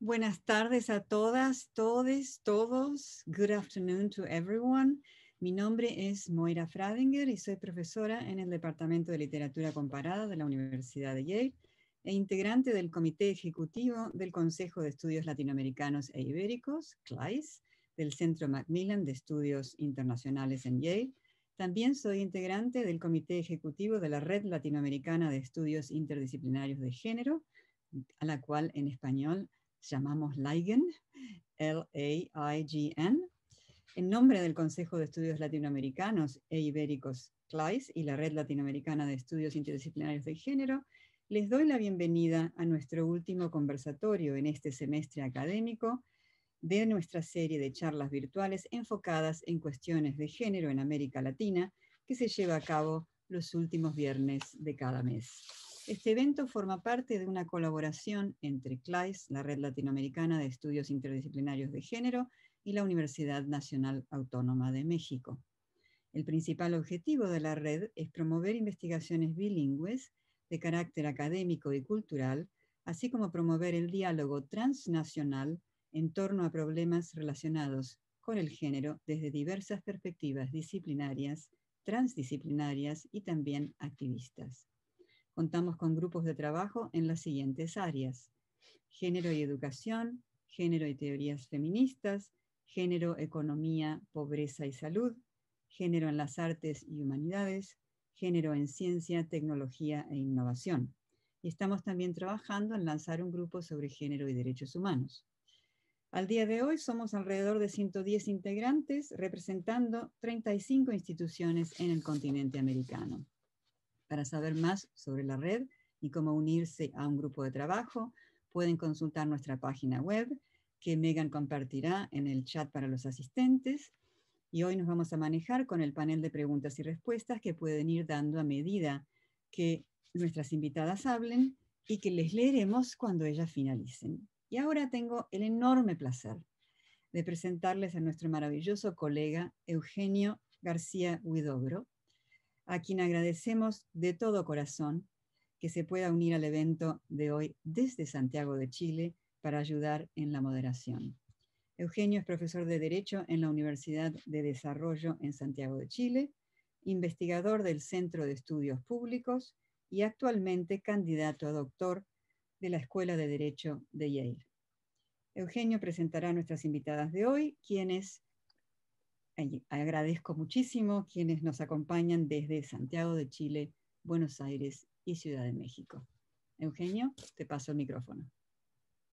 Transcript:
Buenas tardes a todas, todes, todos. Good afternoon to everyone. Mi nombre es Moira Fradinger y soy profesora en el Departamento de Literatura Comparada de la Universidad de Yale e integrante del Comité Ejecutivo del Consejo de Estudios Latinoamericanos e Ibéricos, CLAIS, del Centro Macmillan de Estudios Internacionales en Yale también soy integrante del Comité Ejecutivo de la Red Latinoamericana de Estudios Interdisciplinarios de Género, a la cual en español llamamos LAIGN, L-A-I-G-N, en nombre del Consejo de Estudios Latinoamericanos e Ibéricos CLAIS y la Red Latinoamericana de Estudios Interdisciplinarios de Género, les doy la bienvenida a nuestro último conversatorio en este semestre académico de nuestra serie de charlas virtuales enfocadas en cuestiones de género en América Latina, que se lleva a cabo los últimos viernes de cada mes. Este evento forma parte de una colaboración entre CLAIS, la Red Latinoamericana de Estudios Interdisciplinarios de Género, y la Universidad Nacional Autónoma de México. El principal objetivo de la red es promover investigaciones bilingües de carácter académico y cultural, así como promover el diálogo transnacional en torno a problemas relacionados con el género desde diversas perspectivas disciplinarias, transdisciplinarias y también activistas. Contamos con grupos de trabajo en las siguientes áreas. Género y educación, género y teorías feministas, género, economía, pobreza y salud, género en las artes y humanidades, género en ciencia, tecnología e innovación. Y estamos también trabajando en lanzar un grupo sobre género y derechos humanos. Al día de hoy somos alrededor de 110 integrantes representando 35 instituciones en el continente americano. Para saber más sobre la red y cómo unirse a un grupo de trabajo, pueden consultar nuestra página web que Megan compartirá en el chat para los asistentes. Y hoy nos vamos a manejar con el panel de preguntas y respuestas que pueden ir dando a medida que nuestras invitadas hablen y que les leeremos cuando ellas finalicen. Y ahora tengo el enorme placer de presentarles a nuestro maravilloso colega Eugenio García Huidobro, a quien agradecemos de todo corazón que se pueda unir al evento de hoy desde Santiago de Chile para ayudar en la moderación. Eugenio es profesor de Derecho en la Universidad de Desarrollo en Santiago de Chile, investigador del Centro de Estudios Públicos y actualmente candidato a doctor de la Escuela de Derecho de Yale. Eugenio presentará a nuestras invitadas de hoy, quienes agradezco muchísimo, quienes nos acompañan desde Santiago de Chile, Buenos Aires y Ciudad de México. Eugenio, te paso el micrófono.